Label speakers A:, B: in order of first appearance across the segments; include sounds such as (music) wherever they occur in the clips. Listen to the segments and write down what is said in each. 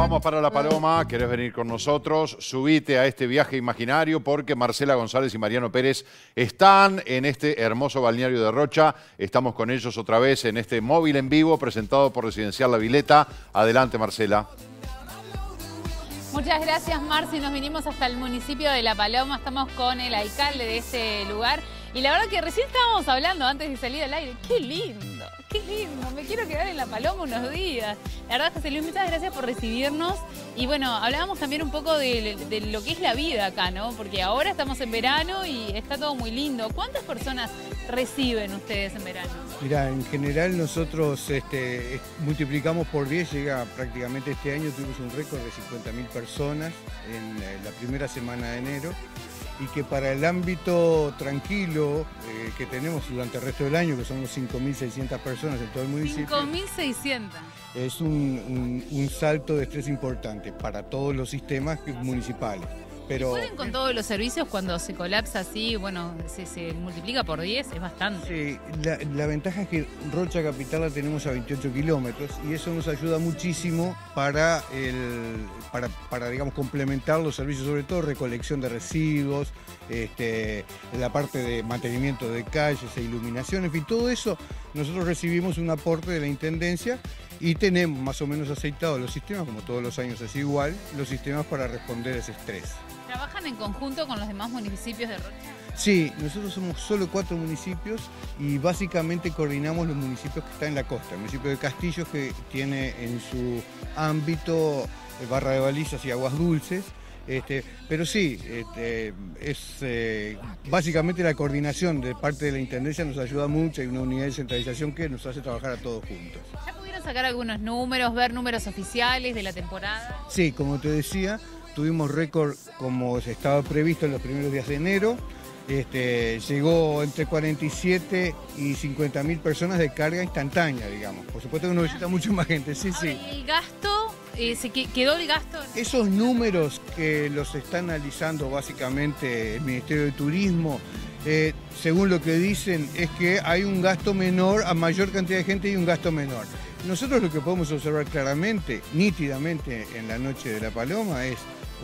A: vamos para La Paloma, querés venir con nosotros, subite a este viaje imaginario porque Marcela González y Mariano Pérez están en este hermoso balneario de Rocha. Estamos con ellos otra vez en este móvil en vivo presentado por Residencial La Vileta. Adelante Marcela.
B: Muchas gracias Marci, nos vinimos hasta el municipio de La Paloma, estamos con el alcalde de este lugar y la verdad que recién estábamos hablando antes de salir al aire, qué lindo. Qué lindo, me quiero quedar en La Paloma unos días. La verdad, José Luis, muchas gracias por recibirnos. Y bueno, hablábamos también un poco de, lo que es la vida acá, ¿no? Porque ahora estamos en verano y está todo muy lindo. ¿Cuántas personas reciben ustedes en verano?
C: Mira, en general nosotros este, multiplicamos por 10, llega prácticamente este año, tuvimos un récord de 50.000 personas en eh, la primera semana de enero y que para el ámbito tranquilo eh, que tenemos durante el resto del año, que somos 5.600 personas en todo el municipio. Es un salto de estrés importante para todos los sistemas municipales. Pero, ¿Pueden
B: con todos los servicios cuando se colapsa así, bueno, se, multiplica por 10? Es bastante. Sí,
C: la, ventaja es que Rocha Capital la tenemos a 28 kilómetros y eso nos ayuda muchísimo para, para, digamos, complementar los servicios, sobre todo recolección de residuos, este, la parte de mantenimiento de calles e iluminaciones y todo eso nosotros recibimos un aporte de la Intendencia y tenemos más o menos aceitados los sistemas, como todos los años es igual, los sistemas para responder a ese estrés.
B: ¿Trabajan en conjunto con los demás municipios de Rocha?
C: Sí, nosotros somos solo cuatro municipios y básicamente coordinamos los municipios que están en la costa. El municipio de Castillos que tiene en su ámbito eh, barra de balizas y aguas dulces, este, pero sí, este, es eh, básicamente la coordinación de parte de la Intendencia nos ayuda mucho, hay una unidad de centralización que nos hace trabajar a todos juntos.
B: ¿Ya pudieron sacar algunos números, ver números oficiales de la temporada?
C: Sí, como te decía, tuvimos récord como estaba previsto en los primeros días de enero. Este, llegó entre 47 y 50 mil personas de carga instantánea, digamos. Por supuesto que uno necesita mucho más gente, sí, sí.
B: ¿y el gasto eh, se quedó el gasto.
C: Esos números que los está analizando básicamente el Ministerio de Turismo, eh, según lo que dicen, es que hay un gasto menor, a mayor cantidad de gente y un gasto menor. Nosotros lo que podemos observar claramente, nítidamente en la noche de la Paloma, es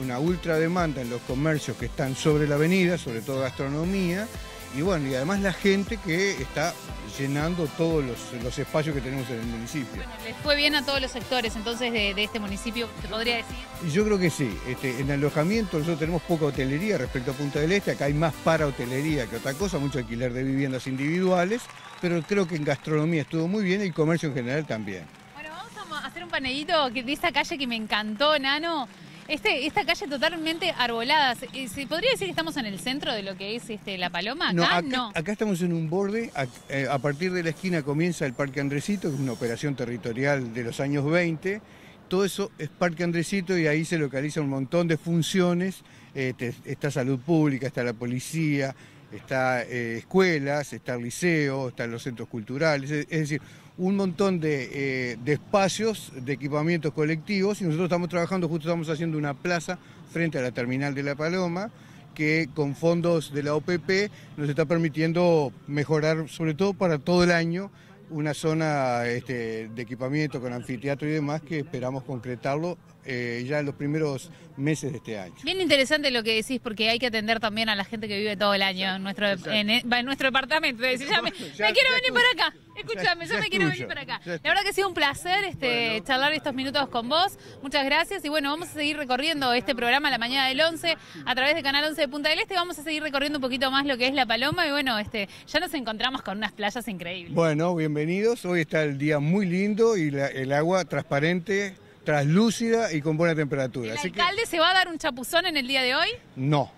C: una ultra demanda en los comercios que están sobre la avenida, sobre todo gastronomía, y bueno, y además la gente que está llenando todos los, espacios que tenemos en el municipio. Bueno,
B: les fue bien a todos los sectores entonces de, este municipio, ¿se podría decir?
C: Yo creo que sí. Este, en alojamiento nosotros tenemos poca hotelería respecto a Punta del Este, acá hay más para hotelería que otra cosa, mucho alquiler de viviendas individuales, pero creo que en gastronomía estuvo muy bien y comercio en general también. Bueno,
B: vamos a hacer un panellito de esta calle que me encantó, Nano. Este, esta calle totalmente arbolada. Eh, ¿Se podría decir que estamos en el centro de lo que es este, La Paloma? No, acá, no.
C: acá estamos en un borde. Eh, a, partir de la esquina comienza el Parque Andresito, que es una operación territorial de los años 20. Todo eso es Parque Andresito y ahí se localiza un montón de funciones. Este, está salud pública, está la policía, está eh, escuelas, está el liceo, están los centros culturales. es decir, un montón eh, de, espacios, de equipamientos colectivos, y nosotros estamos trabajando, justo estamos haciendo una plaza frente a la terminal de La Paloma, que con fondos de la OPP nos está permitiendo mejorar, sobre todo para todo el año, una zona este, de equipamiento con anfiteatro y demás que esperamos concretarlo eh, ya en los primeros meses de este año.
B: Bien interesante lo que decís, porque hay que atender también a la gente que vive todo el año en, nuestro, en, nuestro departamento. me, quiero venir para acá. Escúchame, yo me quiero venir para acá. La verdad que ha sido un placer este, charlar estos minutos con vos. Muchas gracias. Y bueno, vamos a seguir recorriendo este programa la mañana del 11 a través de Canal 11 de Punta del Este. Vamos a seguir recorriendo un poquito más lo que es La Paloma. Y bueno, este, ya nos encontramos con unas playas increíbles.
C: Bueno, bienvenido bienvenidos. Hoy está el día muy lindo y el agua transparente, traslúcida y con buena temperatura. ¿El
B: alcalde se va a dar un chapuzón en el día de hoy?
C: No.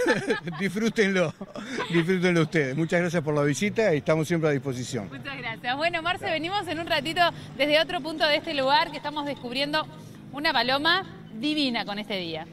C: (laughs) disfrútenlo, disfrútenlo ustedes. Muchas gracias por la visita y estamos siempre a disposición.
B: Muchas gracias. Bueno, Marce, venimos en un ratito desde otro punto de este lugar que estamos descubriendo una paloma divina con este día.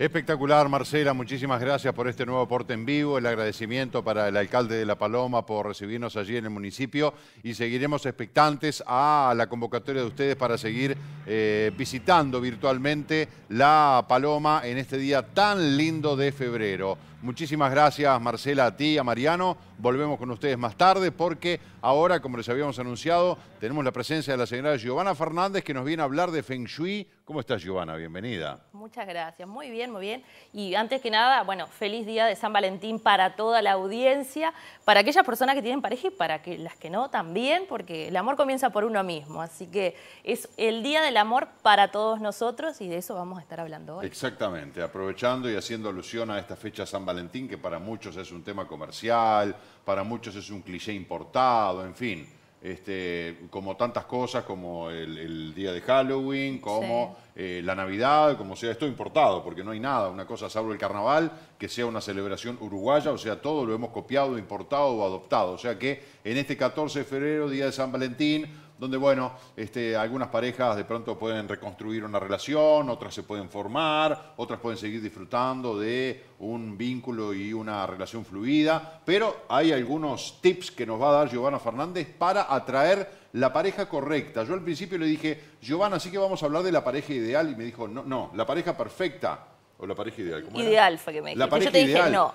A: Espectacular, Marcela. Muchísimas gracias por este nuevo aporte en vivo. El agradecimiento para el alcalde de La Paloma por recibirnos allí en el municipio. Y seguiremos expectantes a la convocatoria de ustedes para seguir eh, visitando virtualmente La Paloma en este día tan lindo de febrero. Muchísimas gracias Marcela, a ti, a Mariano. Volvemos con ustedes más tarde porque ahora, como les habíamos anunciado, tenemos la presencia de la señora Giovanna Fernández que nos viene a hablar de Feng Shui. ¿Cómo estás Giovanna? Bienvenida.
D: Muchas gracias, muy bien, muy bien. Y antes que nada, bueno, feliz día de San Valentín para toda la audiencia, para aquellas personas que tienen pareja y para las que no también, porque el amor comienza por uno mismo. Así que es el día del amor para todos nosotros y de eso vamos a estar hablando hoy.
A: Exactamente, aprovechando y haciendo alusión a esta fecha San Valentín Valentín, que para muchos es un tema comercial, para muchos es un cliché importado, en fin. Este, como tantas cosas, como el, día de Halloween, como eh, la Navidad, como sea esto importado, porque no hay nada, una cosa salvo el carnaval, que sea una celebración uruguaya, o sea, todo lo hemos copiado, importado o adoptado. O sea que en este 14 de febrero, día de San Valentín, donde, bueno, este, algunas parejas de pronto pueden reconstruir una relación, otras se pueden formar, otras pueden seguir disfrutando de un vínculo y una relación fluida, pero hay algunos tips que nos va a dar Giovanna Fernández para atraer la pareja correcta. Yo al principio le dije, Giovanna, así que vamos a hablar de la pareja ideal, y me dijo, no, no, la pareja perfecta. ¿O la pareja ideal? ¿Cómo ideal
D: fue que me dijiste. La Yo te dije no.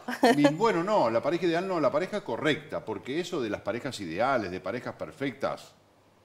A: bueno, no, la pareja ideal no, la pareja correcta, porque eso de las parejas ideales, de parejas perfectas,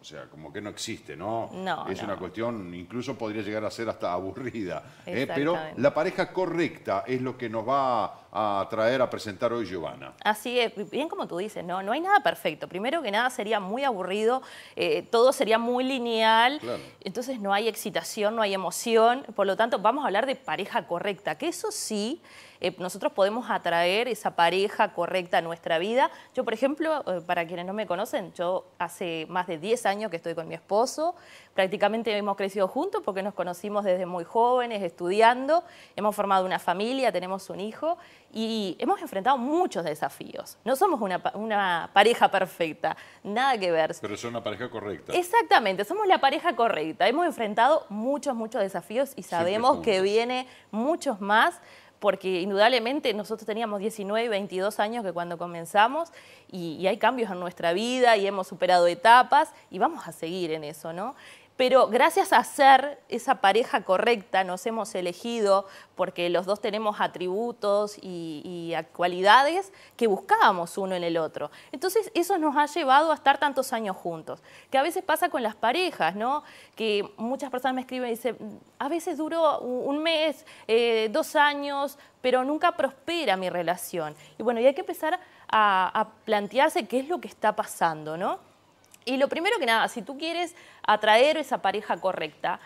A: o sea, como que no existe, ¿no? No. Es una cuestión, incluso podría llegar a ser hasta aburrida. ¿eh? Pero la pareja correcta es lo que nos va a traer a presentar hoy Giovanna.
D: Así es, bien como tú dices, no, no hay nada perfecto. Primero que nada sería muy aburrido, eh, todo sería muy lineal, entonces no hay excitación, no hay emoción. Por lo tanto, vamos a hablar de pareja correcta, que eso sí eh, nosotros podemos atraer esa pareja correcta a nuestra vida. Yo, por ejemplo, eh, para quienes no me conocen, yo hace más de 10 años que estoy con mi esposo, prácticamente hemos crecido juntos porque nos conocimos desde muy jóvenes, estudiando, hemos formado una familia, tenemos un hijo y hemos enfrentado muchos desafíos. No somos una, pareja perfecta, nada que ver. Pero somos una pareja correcta. Exactamente, somos la pareja correcta. Hemos enfrentado muchos, muchos desafíos y sabemos que viene muchos más porque indudablemente nosotros teníamos 19, 22 años que cuando comenzamos y, hay cambios en nuestra vida y hemos superado etapas y vamos a seguir en eso, ¿no? pero gracias a ser esa pareja correcta nos hemos elegido porque los dos tenemos atributos y, cualidades que buscábamos uno en el otro. Entonces eso nos ha llevado a estar tantos años juntos, que a veces pasa con las parejas, ¿no? Que muchas personas me escriben y dicen, a veces duró un mes, eh, dos años, pero nunca prospera mi relación. Y bueno, y hay que empezar a, a plantearse qué es lo que está pasando, ¿no? Y lo primero que nada, si tú quieres atraer esa pareja correcta,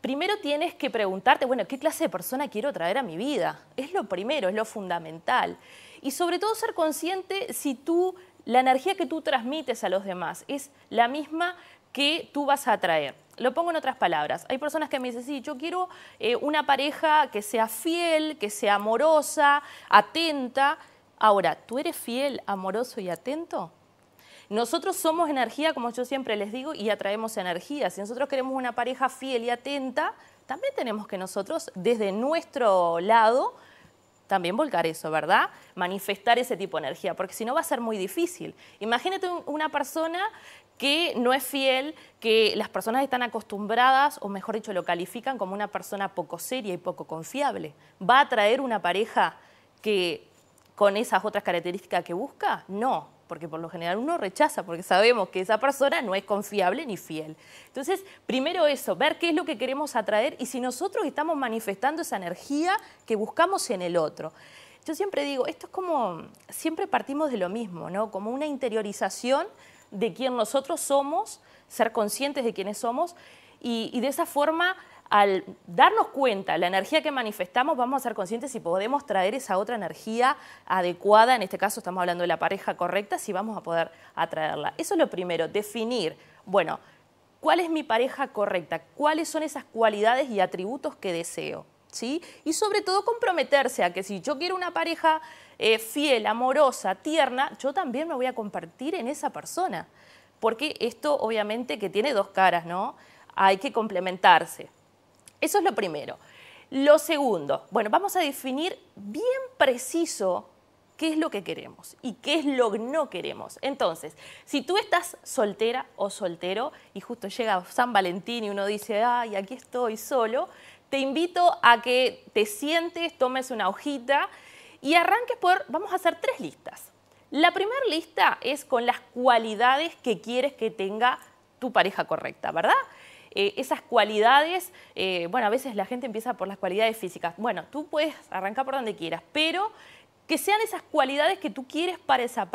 D: primero tienes que preguntarte, bueno, ¿qué clase de persona quiero traer a mi vida? Es lo primero, es lo fundamental. Y sobre todo ser consciente si tú, la energía que tú transmites a los demás es la misma que tú vas a atraer. Lo pongo en otras palabras. Hay personas que me dicen, sí, yo quiero eh, una pareja que sea fiel, que sea amorosa, atenta. Ahora, ¿tú eres fiel, amoroso y atento? Nosotros somos energía, como yo siempre les digo, y atraemos energía. Si nosotros queremos una pareja fiel y atenta, también tenemos que nosotros, desde nuestro lado, también volcar eso, ¿verdad? Manifestar ese tipo de energía, porque si no va a ser muy difícil. Imagínate una persona que no es fiel, que las personas están acostumbradas, o mejor dicho, lo califican como una persona poco seria y poco confiable. ¿Va a traer una pareja que con esas otras características que busca? No, porque por lo general uno rechaza, porque sabemos que esa persona no es confiable ni fiel. Entonces, primero eso, ver qué es lo que queremos atraer y si nosotros estamos manifestando esa energía que buscamos en el otro. Yo siempre digo, esto es como, siempre partimos de lo mismo, ¿no? Como una interiorización de quién nosotros somos, ser conscientes de quiénes somos y, y de esa forma al darnos cuenta la energía que manifestamos, vamos a ser conscientes si podemos traer esa otra energía adecuada, en este caso estamos hablando de la pareja correcta, si vamos a poder atraerla. Eso es lo primero, definir, bueno, ¿cuál es mi pareja correcta? ¿Cuáles son esas cualidades y atributos que deseo? ¿Sí? Y sobre todo comprometerse a que si yo quiero una pareja eh, fiel, amorosa, tierna, yo también me voy a compartir en esa persona. Porque esto obviamente que tiene dos caras, ¿no? Hay que complementarse. Eso es lo primero. Lo segundo, bueno, vamos a definir bien preciso qué es lo que queremos y qué es lo que no queremos. Entonces, si tú estás soltera o soltero y justo llega San Valentín y uno dice, ay, aquí estoy solo, te invito a que te sientes, tomes una hojita y arranques por, vamos a hacer tres listas. La primera lista es con las cualidades que quieres que tenga tu pareja correcta, ¿verdad? Eh, esas cualidades, eh, bueno, a veces la gente empieza por las cualidades físicas. Bueno, tú puedes arrancar por donde quieras, pero que sean esas cualidades que tú quieres para esa,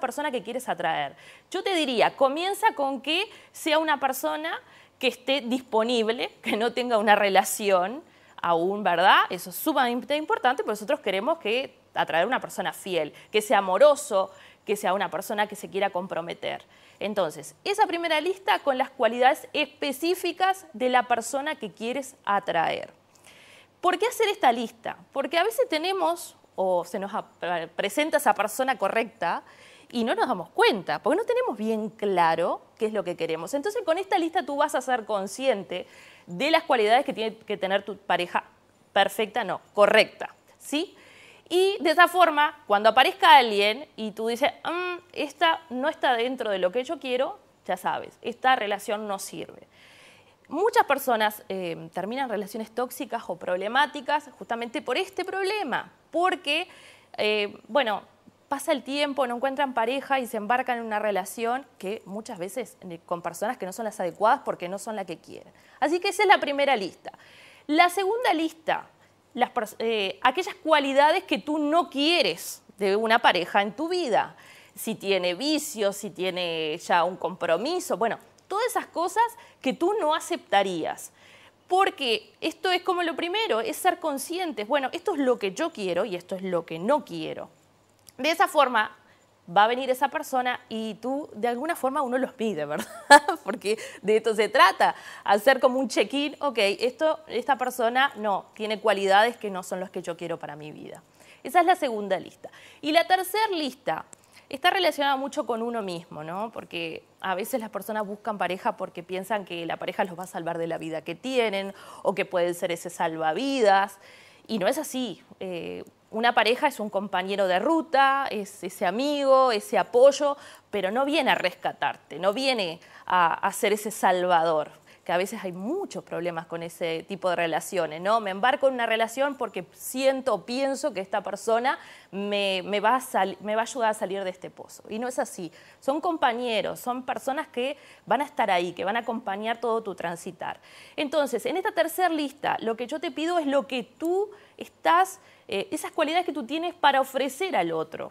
D: persona que quieres atraer. Yo te diría, comienza con que sea una persona que esté disponible, que no tenga una relación aún, ¿verdad? Eso es sumamente importante, pero nosotros queremos que atraer una persona fiel, que sea amoroso, que sea una persona que se quiera comprometer. Entonces, esa primera lista con las cualidades específicas de la persona que quieres atraer. ¿Por qué hacer esta lista? Porque a veces tenemos o se nos presenta esa persona correcta y no nos damos cuenta, porque no tenemos bien claro qué es lo que queremos. Entonces, con esta lista tú vas a ser consciente de las cualidades que tiene que tener tu pareja perfecta, no, correcta, ¿sí? Y de esa forma, cuando aparezca alguien y tú dices, mm, esta no está dentro de lo que yo quiero, ya sabes, esta relación no sirve. Muchas personas em, terminan relaciones tóxicas o problemáticas justamente por este problema, porque, eh, bueno, pasa el tiempo, no encuentran pareja y se embarcan en una relación que muchas veces eh, con personas que no son las adecuadas porque no son las que quieren. Así que esa es la primera lista. La segunda lista las, eh, aquellas cualidades que tú no quieres de una pareja en tu vida. Si tiene vicios, si tiene ya un compromiso, bueno, todas esas cosas que tú no aceptarías. Porque esto es como lo primero, es ser conscientes, bueno, esto es lo que yo quiero y esto es lo que no quiero. De esa forma, va a venir esa persona y tú de alguna forma uno los pide, ¿verdad? (laughs) Porque de esto se trata, hacer como un check-in, ok, esto, esta persona no, tiene cualidades que no son las que yo quiero para mi vida. Esa es la segunda lista. Y la tercera lista está relacionada mucho con uno mismo, ¿no? Porque a veces las personas buscan pareja porque piensan que la pareja los va a salvar de la vida que tienen o que pueden ser ese salvavidas. Y no es así. Eh, una pareja es un compañero de ruta, es ese amigo, ese apoyo, pero no viene a rescatarte, no viene a, ser ese salvador que a veces hay muchos problemas con ese tipo de relaciones, ¿no? Me embarco en una relación porque siento pienso que esta persona me, va a ayudar a salir de este pozo. Y no es así. Son compañeros, son personas que van a estar ahí, que van a acompañar todo tu transitar. Entonces, en esta tercera lista, lo que yo te pido es lo que tú estás, eh, esas cualidades que tú tienes para ofrecer al otro.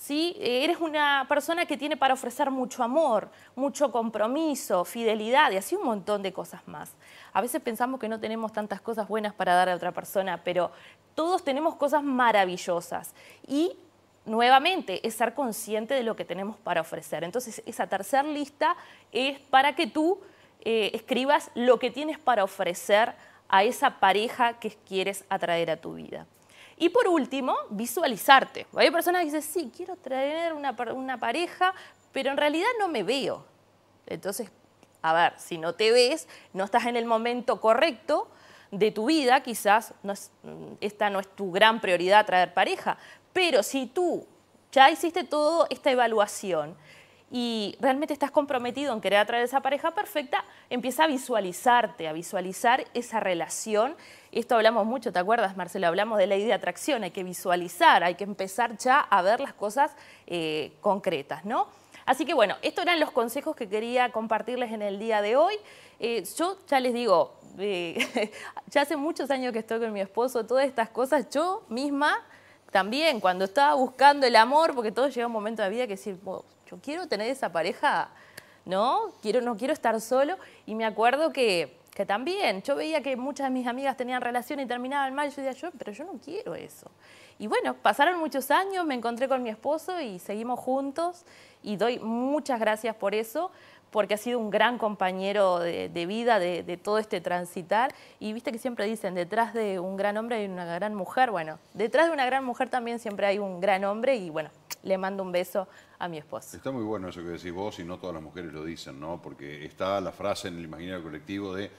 D: ¿sí? Eres una persona que tiene para ofrecer mucho amor, mucho compromiso, fidelidad y así un montón de cosas más. A veces pensamos que no tenemos tantas cosas buenas para dar a otra persona, pero todos tenemos cosas maravillosas y nuevamente es ser consciente de lo que tenemos para ofrecer. Entonces esa tercera lista es para que tú eh, escribas lo que tienes para ofrecer a esa pareja que quieres atraer a tu vida. Y por último, visualizarte. Hay personas que dicen, sí, quiero traer una, pareja, pero en realidad no me veo. Entonces, a ver, si no te ves, no estás en el momento correcto de tu vida, quizás mm, esta no es tu gran prioridad traer pareja, pero si tú ya hiciste toda esta evaluación y realmente estás comprometido en querer atraer esa pareja perfecta, empieza a visualizarte, a visualizar esa relación. Esto hablamos mucho, ¿te acuerdas, Marcelo? Hablamos de ley de atracción, hay que visualizar, hay que empezar ya a ver las cosas eh, concretas, ¿no? Así que bueno, estos eran los consejos que quería compartirles en el día de hoy. Eh, yo ya les digo, eh, (laughs) ya hace muchos años que estoy con mi esposo, todas estas cosas yo misma también cuando estaba buscando el amor, porque todo llega un momento de vida que decir, yo quiero tener esa pareja, ¿no? Quiero, no quiero estar solo. Y me acuerdo que, que también, yo veía que muchas de mis amigas tenían relación y terminaban mal, yo decía, yo, pero yo no quiero eso. Y bueno, pasaron muchos años, me encontré con mi esposo y seguimos juntos y doy muchas gracias por eso, porque ha sido un gran compañero de, vida, de, todo este transitar. Y viste que siempre dicen, detrás de un gran hombre hay una gran mujer. Bueno, detrás de una gran mujer también siempre hay un gran hombre y bueno, le mando un beso a mi esposa
A: Está muy bueno eso que decís vos y no todas las mujeres lo dicen, ¿no? Porque está la frase en el imaginario colectivo de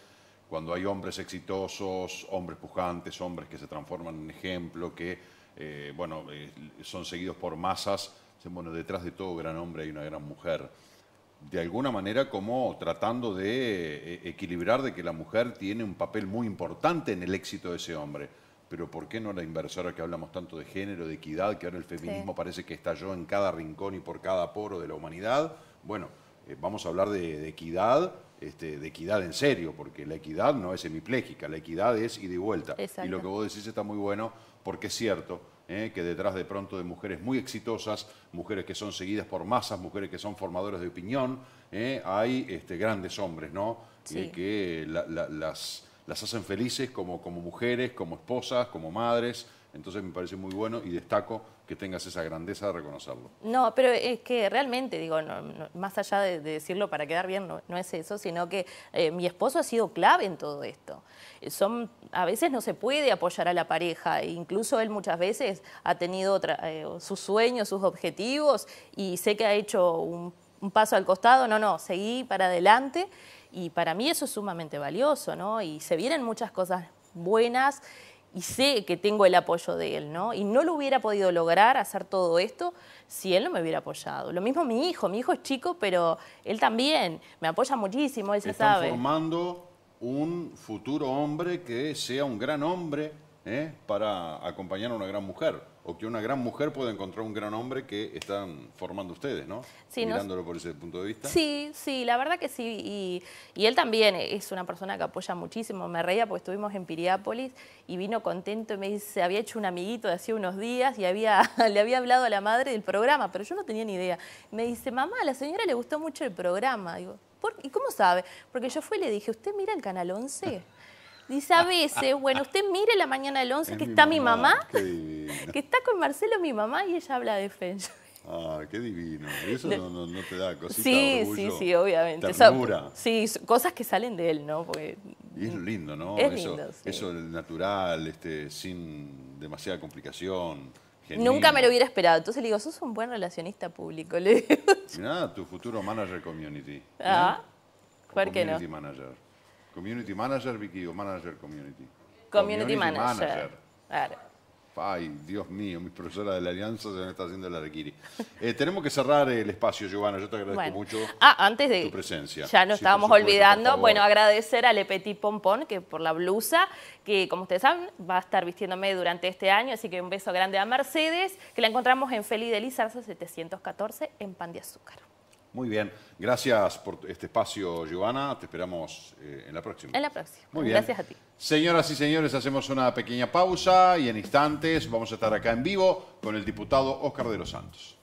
A: cuando hay hombres exitosos, hombres pujantes, hombres que se transforman en ejemplo, que eh, bueno, eh, son seguidos por masas, bueno, detrás de todo gran hombre hay una gran mujer de alguna manera como tratando de eh, equilibrar de que la mujer tiene un papel muy importante en el éxito de ese hombre. Pero ¿por qué no la inversora que hablamos tanto de género, de equidad, que ahora el feminismo parece que estalló en cada rincón y por cada poro de la humanidad? Bueno, eh, vamos a hablar de equidad este, de equidad en serio, porque la equidad no es hemipléjica, la equidad es ida y vuelta. Y lo que vos decís está muy bueno, porque es cierto ¿eh? que detrás de pronto de mujeres muy exitosas, mujeres que son seguidas por masas, mujeres que son formadoras de opinión, ¿eh? hay este, grandes hombres, ¿no? Eh, que las, las hacen felices como, como mujeres, como esposas, como madres. Entonces me parece muy bueno y destaco que tengas esa grandeza de reconocerlo.
D: No, pero es que realmente, digo, más allá de, decirlo para quedar bien, no, es eso, sino que eh, mi esposo ha sido clave en todo esto. Son, a veces no se puede apoyar a la pareja, e incluso él muchas veces ha tenido eh, sus sueños, sus objetivos, y sé que ha hecho un, un paso al costado, no, no, seguí para adelante, y para mí eso es sumamente valioso, ¿no? Y se vienen muchas cosas buenas y sé que tengo el apoyo de él, ¿no? Y no lo hubiera podido lograr hacer todo esto si él no me hubiera apoyado. Lo mismo mi hijo, mi hijo es chico, pero él también me apoya muchísimo, él se formando
A: un futuro hombre que sea un gran hombre ¿eh? para acompañar a una gran mujer o que una gran mujer puede encontrar un gran hombre que están formando ustedes, ¿no? Mirándolo por ese punto de vista.
D: Sí, sí, la verdad que sí. Y, él también es una persona que apoya muchísimo. Me reía porque estuvimos en Piriápolis y vino contento y me dice, había hecho un amiguito de hace unos días y había, (laughs) le había hablado a la madre del programa, pero yo no tenía ni idea. Me dice, mamá, a la señora le gustó mucho el programa. Digo, ¿y cómo sabe? Porque yo fui y le dije, ¿usted mira el Canal 11? Dice a veces, bueno, usted mire la mañana del 11 que está mi mamá, que está con Marcelo mi mamá y ella habla de Feng
A: Ah, qué divino. Eso no, te da cosita, Sí, sí, sí, obviamente. O
D: sí, cosas que salen de él, ¿no? Porque,
A: y es lindo, ¿no? Es eso, lindo, eso natural, este, sin demasiada complicación. Nunca me lo hubiera
D: esperado. Entonces le digo, sos un buen relacionista público. Le digo.
A: tu futuro manager community. Ah, ¿por qué community Manager. Community manager, Vicky, o manager community.
D: Community, manager.
A: Ay, Dios mío, mis profesoras de la Alianza se me está haciendo la de eh, tenemos que cerrar el espacio, Giovanna. Yo te agradezco mucho ah,
D: antes de, tu presencia.
A: Ya nos estábamos olvidando. Bueno,
D: agradecer a Lepetit Petit Pompón que por la blusa, que como ustedes saben, va a estar vistiéndome durante este año. Así que un beso grande a Mercedes, que la encontramos en Feli de 714 en Pan de Azúcar.
A: Muy bien. Gracias por este espacio, Giovanna. Te esperamos eh, en la próxima. En
B: la próxima. Muy Gracias a ti.
A: Señoras y señores, hacemos una pequeña pausa y en instantes vamos a estar acá en vivo con el diputado Oscar de los Santos.